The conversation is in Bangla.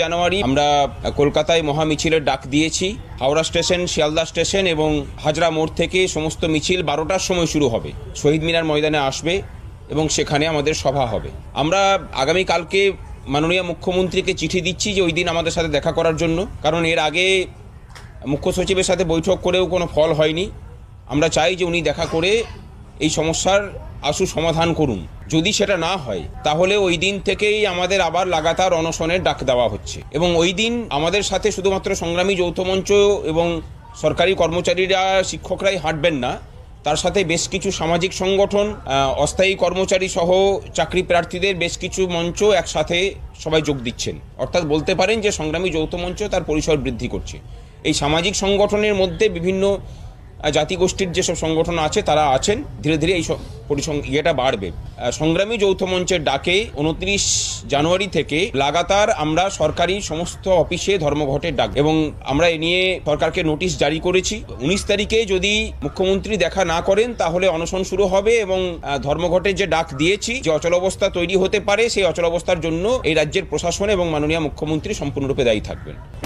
জানুয়ারি আমরা কলকাতায় মহা মিছিলের ডাক দিয়েছি হাওড়া স্টেশন শিয়ালদা স্টেশন এবং হাজরা মোড় থেকে সমস্ত মিছিল বারোটার সময় শুরু হবে শহীদ মিনার ময়দানে আসবে এবং সেখানে আমাদের সভা হবে আমরা আগামীকালকে মাননীয় মুখ্যমন্ত্রীকে চিঠি দিচ্ছি যে ওই দিন আমাদের সাথে দেখা করার জন্য কারণ এর আগে মুখ্য সচিবের সাথে বৈঠক করেও কোনো ফল হয়নি আমরা চাই যে উনি দেখা করে এই সমস্যার আসু সমাধান করুন যদি সেটা না হয় তাহলে ওই দিন থেকেই আমাদের আবার লাগাতার অনশনের ডাক দেওয়া হচ্ছে এবং ওই দিন আমাদের সাথে শুধুমাত্র সংগ্রামী যৌথ মঞ্চ এবং সরকারি কর্মচারীরা শিক্ষকরাই হাঁটবেন না তার সাথে বেশ কিছু সামাজিক সংগঠন অস্থায়ী কর্মচারী সহ চাকরি প্রার্থীদের বেশ কিছু মঞ্চ একসাথে সবাই যোগ দিচ্ছেন অর্থাৎ বলতে পারেন যে সংগ্রামী যৌথ মঞ্চ তার পরিসর বৃদ্ধি করছে এই সামাজিক সংগঠনের মধ্যে বিভিন্ন জাতিগোষ্ঠীর যেসব সংগঠন আছে তারা আছেন ধীরে ধীরে এই পরিসং ইয়েটা বাড়বে সংগ্রামী যৌথ মঞ্চের ডাকে উনত্রিশ জানুয়ারি থেকে লাগাতার আমরা সরকারি সমস্ত অফিসে ধর্মঘটের ডাক এবং আমরা এ নিয়ে সরকারকে নোটিশ জারি করেছি উনিশ তারিখে যদি মুখ্যমন্ত্রী দেখা না করেন তাহলে অনশন শুরু হবে এবং ধর্মঘটের যে ডাক দিয়েছি যে অচলাবস্থা তৈরি হতে পারে সেই অচল অবস্থার জন্য এই রাজ্যের প্রশাসন এবং মাননীয় মুখ্যমন্ত্রী সম্পূর্ণরূপে দায়ী থাকবেন